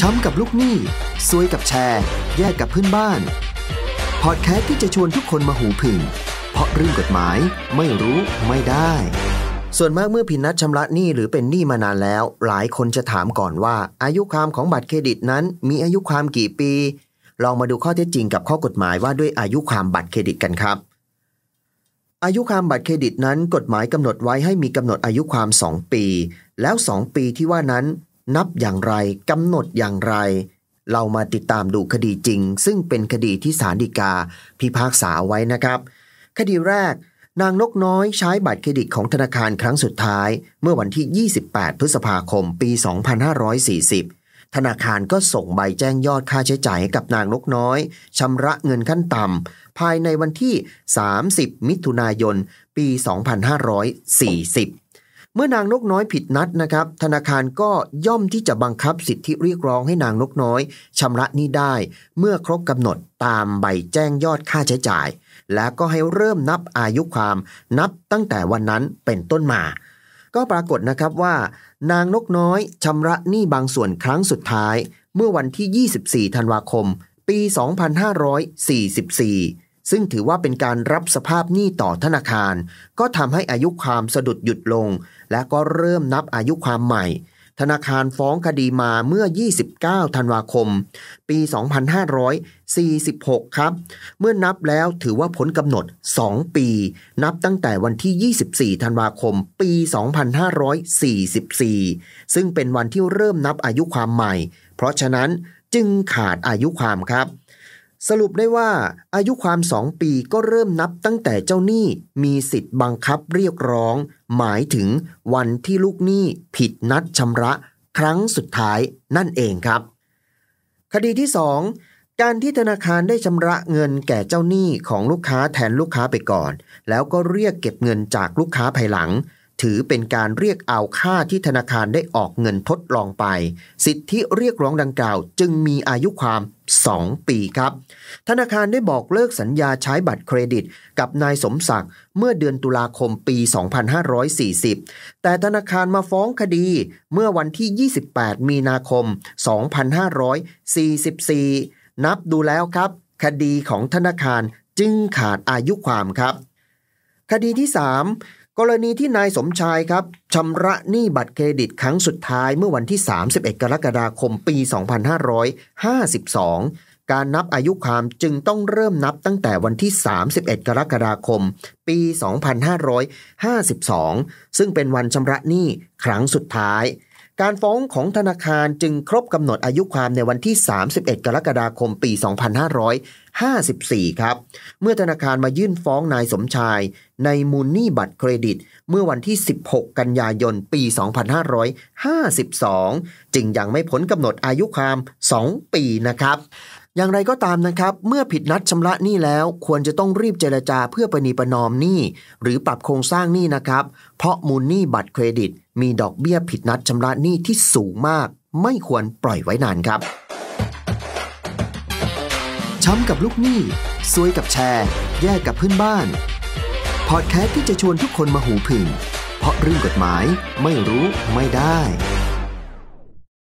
ช้ำกับลูกหนี้ซวยกับแชร์ แยกกับเพื่อนบ้าน พอดแคสต์ที่จะชวนทุกคนมาหูผึ่งเพราะเรื่องกฎหมายไม่รู้ ไม่ได้ ส่วนมากเมื่อผิดนัดชำระหนี้หรือเป็นหนี้มานานแล้ว หลายคนจะถามก่อนว่า อายุความของบัตรเครดิตนั้น มีอายุความกี่ปีลองมาดูข้อเท็จจริงกับข้อกฎหมายว่าด้วยอายุความบัตรเครดิตกันครับ อายุความบัตรเครดิตนั้นกฎหมายกำหนดไว้ให้มีกำหนดอายุความ2ปี แล้ว 2 ปีที่ว่านั้นนับอย่างไรกำหนดอย่างไร เรามาติดตามดูคดีจริง ซึ่งเป็นคดีที่ศาลฎีกาพิพากษาไว้นะครับ คดีแรก นางนกน้อยใช้บัตรเครดิตของธนาคารครั้งสุดท้ายเมื่อวันที่ 28 พฤษภาคม ปี 2540 ธนาคารก็ส่งใบแจ้งยอดค่าใช้จ่ายกับนางนกน้อยชำระเงินขั้นต่ำภายในวันที่ 30 มิถุนายน ปี 2540เมื่อนางนกน้อยผิดนัดนะครับ ธนาคารก็ย่อมที่จะบังคับสิทธิเรียกร้องให้นางนกน้อยชำระหนี้ได้ เมื่อครบกำหนดตามใบแจ้งยอดค่าใช้จ่าย และก็ให้เริ่มนับอายุความนับตั้งแต่วันนั้นเป็นต้นมา ก็ปรากฏนะครับว่า นางนกน้อยชำระหนี้บางส่วนครั้งสุดท้าย เมื่อวันที่ 24 ธันวาคม ปี 2544ซึ่งถือว่าเป็นการรับสภาพหนี้ต่อธนาคาร ก็ทำให้อายุความสะดุดหยุดลง และก็เริ่มนับอายุความใหม่ ธนาคารฟ้องคดีมาเมื่อ 29 ธันวาคม ปี 2546 ครับ เมื่อนับแล้วถือว่าผลกำหนด 2 ปี นับตั้งแต่วันที่ 24 ธันวาคม ปี 2544 ซึ่งเป็นวันที่เริ่มนับอายุความใหม่ เพราะฉะนั้นจึงขาดอายุความครับสรุปได้ว่าอายุความสองปีก็เริ่มนับตั้งแต่เจ้าหนี้มีสิทธิ์บังคับเรียกร้อง หมายถึงวันที่ลูกหนี้ผิดนัดชำระครั้งสุดท้ายนั่นเองครับ คดีที่ 2 การที่ธนาคารได้ชำระเงินแก่เจ้าหนี้ของลูกค้าแทนลูกค้าไปก่อนแล้วก็เรียกเก็บเงินจากลูกค้าภายหลังถือเป็นการเรียกเอาค่าที่ธนาคารได้ออกเงินทดลองไป สิทธิเรียกร้องดังกล่าวจึงมีอายุความ 2 ปีครับ ธนาคารได้บอกเลิกสัญญาใช้บัตรเครดิต กับนายสมศักดิ์เมื่อเดือนตุลาคมปี 2540 แต่ธนาคารมาฟ้องคดี เมื่อวันที่ 28 มีนาคม 2544 นับดูแล้วครับ คดีของธนาคารจึงขาดอายุความครับ คดีที่3กรณีที่นายสมชายครับชำระหนี้บัตรเครดิตครั้งสุดท้ายเมื่อวันที่ 31 กรกฎาคมปี 2552 การนับอายุความจึงต้องเริ่มนับตั้งแต่วันที่ 31 กรกฎาคม ปี 2552 ซึ่งเป็นวันชำระหนี้ครั้งสุดท้ายการฟ้องของธนาคารจึงครบกำหนดอายุความในวันที่ 31 กรกฎาคมปี 2554 ครับ เมื่อธนาคารมายื่นฟ้องนายสมชายในมูลหนี้บัตรเครดิต เมื่อวันที่ 16 กันยายน ปี 2552 จึงยังไม่พ้นกำหนดอายุความ 2 ปีนะครับอย่างไรก็ตามนะครับ เมื่อผิดนัดชำระหนี้แล้วควรจะต้องรีบเจรจาเพื่อปณีประนอมหนี้หรือปรับโครงสร้างหนี้นะครับ เพราะมูลหนี้บัตรเครดิต มีดอกเบี้ยผิดนัดชำระหนี้ที่สูงมาก ไม่ควรปล่อยไว้นานครับช้ำกับลูกหนี้ซวยกับแชร์ แย่กับเพื่อนบ้าน พอดแคสต์ที่จะชวนทุกคนมาหูผึ่งเพราะเรื่องกฎหมายไม่รู้ไม่ได้